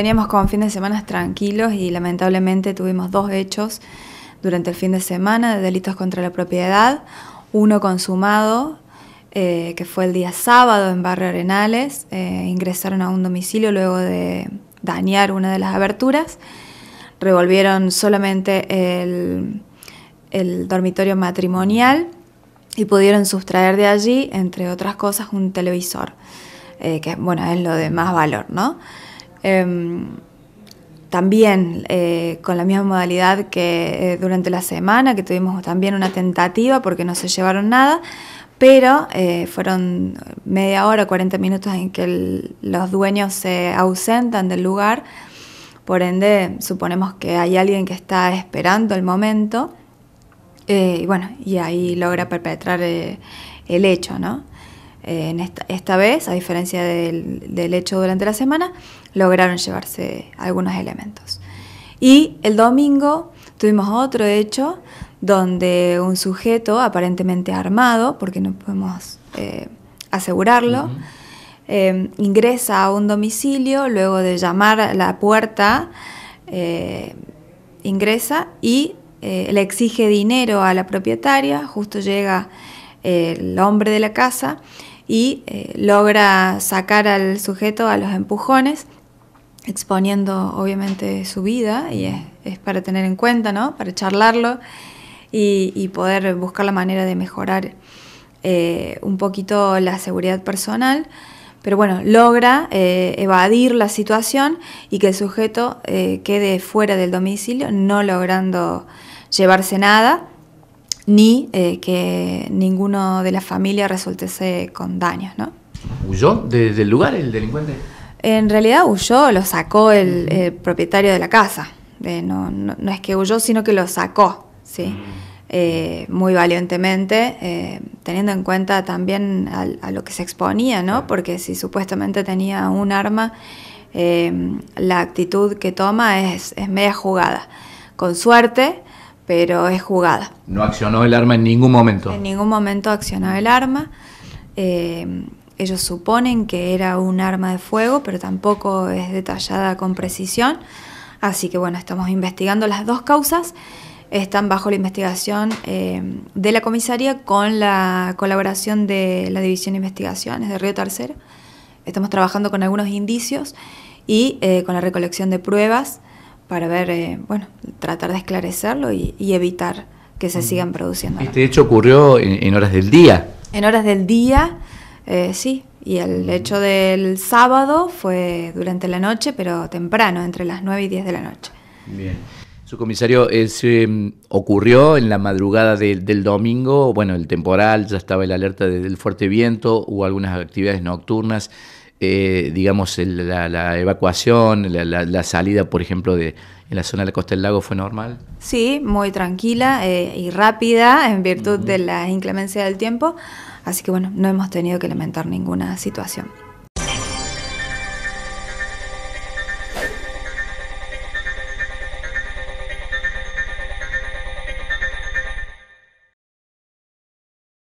Veníamos con fin de semana tranquilos y lamentablemente tuvimos dos hechos durante el fin de semana de delitos contra la propiedad, uno consumado, eh, que fue el día sábado en Barrio Arenales, eh, ingresaron a un domicilio luego de dañar una de las aberturas, revolvieron solamente el, el dormitorio matrimonial y pudieron sustraer de allí, entre otras cosas, un televisor, eh, que bueno, es lo de más valor, ¿no? Em, también eh, con la misma modalidad que eh, durante la semana, que tuvimos también una tentativa porque no se llevaron nada, pero eh, fueron media hora, 40 minutos en que los dueños se ausentan del lugar, por ende suponemos que hay alguien que está esperando el momento, y bueno, y ahí logra perpetrar el hecho, ¿no? Eh, esta, vez, a diferencia del, hecho durante la semana, lograron llevarse algunos elementos. Y el domingo tuvimos otro hecho donde un sujeto aparentemente armado, porque no podemos eh, asegurarlo, eh, ingresa a un domicilio, luego de llamar la puerta, ingresa y le exige dinero a la propietaria, justo llega el hombre de la casa y eh, logra sacar al sujeto a los empujones, exponiendo obviamente su vida y es, para tener en cuenta, ¿no? Para charlarlo y, poder buscar la manera de mejorar eh, un poquito la seguridad personal. Pero bueno, logra eh, evadir la situación y que el sujeto quede fuera del domicilio, no logrando llevarse nada ni eh, que ninguno de la familia resultese con daños, ¿no? ¿Huyó del lugar el delincuente? En realidad huyó, lo sacó el, propietario de la casa. Eh, no, es que huyó, sino que lo sacó, ¿sí? Mm. Eh, muy valientemente, teniendo en cuenta también a, lo que se exponía, ¿no? Porque si supuestamente tenía un arma, la actitud que toma es media jugada. Con suerte, pero es jugada. No accionó el arma en ningún momento. En ningún momento accionó el arma. Eh, ellos suponen que era un arma de fuego, pero tampoco es detallada con precisión. Así que bueno, estamos investigando las dos causas. Están bajo la investigación eh, de la comisaría con la colaboración de la División de Investigaciones de Río Tercero. Estamos trabajando con algunos indicios y eh, con la recolección de pruebas para ver, eh, bueno, tratar de esclarecerlo y, evitar que se sigan produciendo. Este hecho ocurrió en, horas del día. En horas del día, eh, sí. Y el hecho del sábado fue durante la noche, pero temprano, entre las 9 y 10 de la noche. Bien. Su comisario, es mm, ocurrió en la madrugada del domingo, bueno, el temporal, ya estaba el alerta del fuerte viento, hubo algunas actividades nocturnas. Eh, digamos, la, evacuación, la, salida, por ejemplo, de en la zona de la costa del lago fue normal? Sí, muy tranquila eh, y rápida en virtud de la inclemencia del tiempo. Así que bueno, no hemos tenido que lamentar ninguna situación.